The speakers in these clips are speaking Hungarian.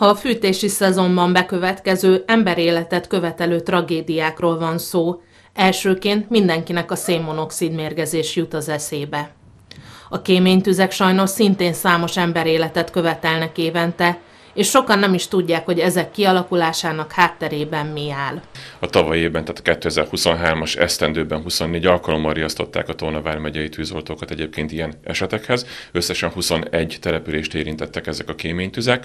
ha a fűtési szezonban bekövetkező emberéletet követelő tragédiákról van szó, elsőként mindenkinek a szénmonoxid mérgezés jut az eszébe. A kéménytüzek sajnos szintén számos emberéletet követelnek évente, és sokan nem is tudják, hogy ezek kialakulásának hátterében mi áll. A tavalyi évben, tehát a 2023-as esztendőben 24 alkalommal riasztották a Tónavár megyei tűzoltókat egyébként ilyen esetekhez. Összesen 21 települést érintettek ezek a kéménytüzek.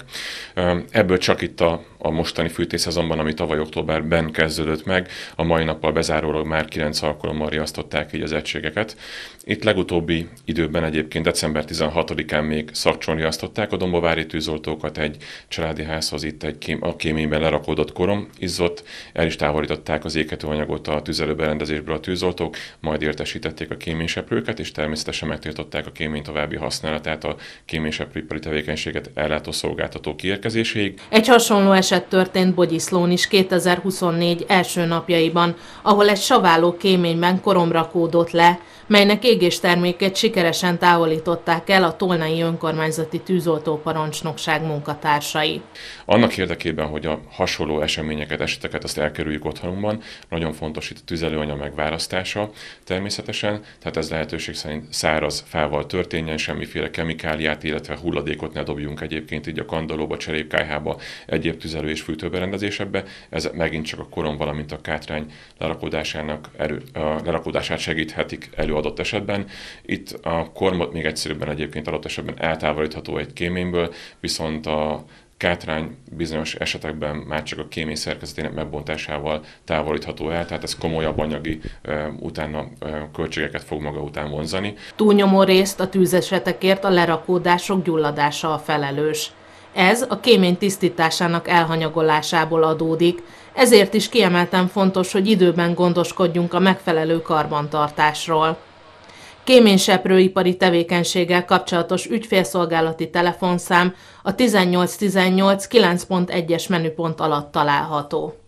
Ebből csak itt a, a mostani azonban, ami tavaly októberben kezdődött meg, a mai nappal bezárólag már 9 alkalommal riasztották így az egységeket. Itt legutóbbi időben egyébként december 16-án még szakcson riasztották a dombovári tűzoltókat egy családi házhoz itt egy kém, a kéményben lerakódott korom izzott, el is távolították az anyagot a tüzelőberendezésből a tűzoltók, majd értesítették a kéményseprőket, és természetesen megtiltották a kémény további használatát a kéményseprőipari tevékenységet ellátó szolgáltató kiérkezéséig. Egy hasonló eset történt Bogyiszlón is 2024 első napjaiban, ahol egy saváló kéményben korom rakódott le, melynek terméket sikeresen távolították el a Tolnai Önkormányzati Tűzoltó Parancsnokság munkatársai hatásai. Annak érdekében, hogy a hasonló eseményeket, eseteket azt elkerüljük otthonunkban, nagyon fontos itt a tüzelőanyag megválasztása természetesen, tehát ez lehetőség szerint száraz fával történjen, semmiféle kemikáliát, illetve hulladékot ne dobjunk egyébként így a kandallóba, cserépkájhába, egyéb tüzelő és fűtőberendezésebe. Ez megint csak a korom, valamint a kátrány lerakódásának erő, lerakódását segíthetik elő adott esetben. Itt a kormot még egyszerűbben egyébként adott esetben eltávolítható egy kéményből, viszont a Kátrány bizonyos esetekben már csak a kémény szerkezetének megbontásával távolítható el, tehát ez komolyabb anyagi utána költségeket fog maga után vonzani. Túlnyomó részt a tűzesetekért a lerakódások gyulladása a felelős. Ez a kémény tisztításának elhanyagolásából adódik, ezért is kiemelten fontos, hogy időben gondoskodjunk a megfelelő karbantartásról kéményseprőipari tevékenységgel kapcsolatos ügyfélszolgálati telefonszám a 1818 9.1-es menüpont alatt található.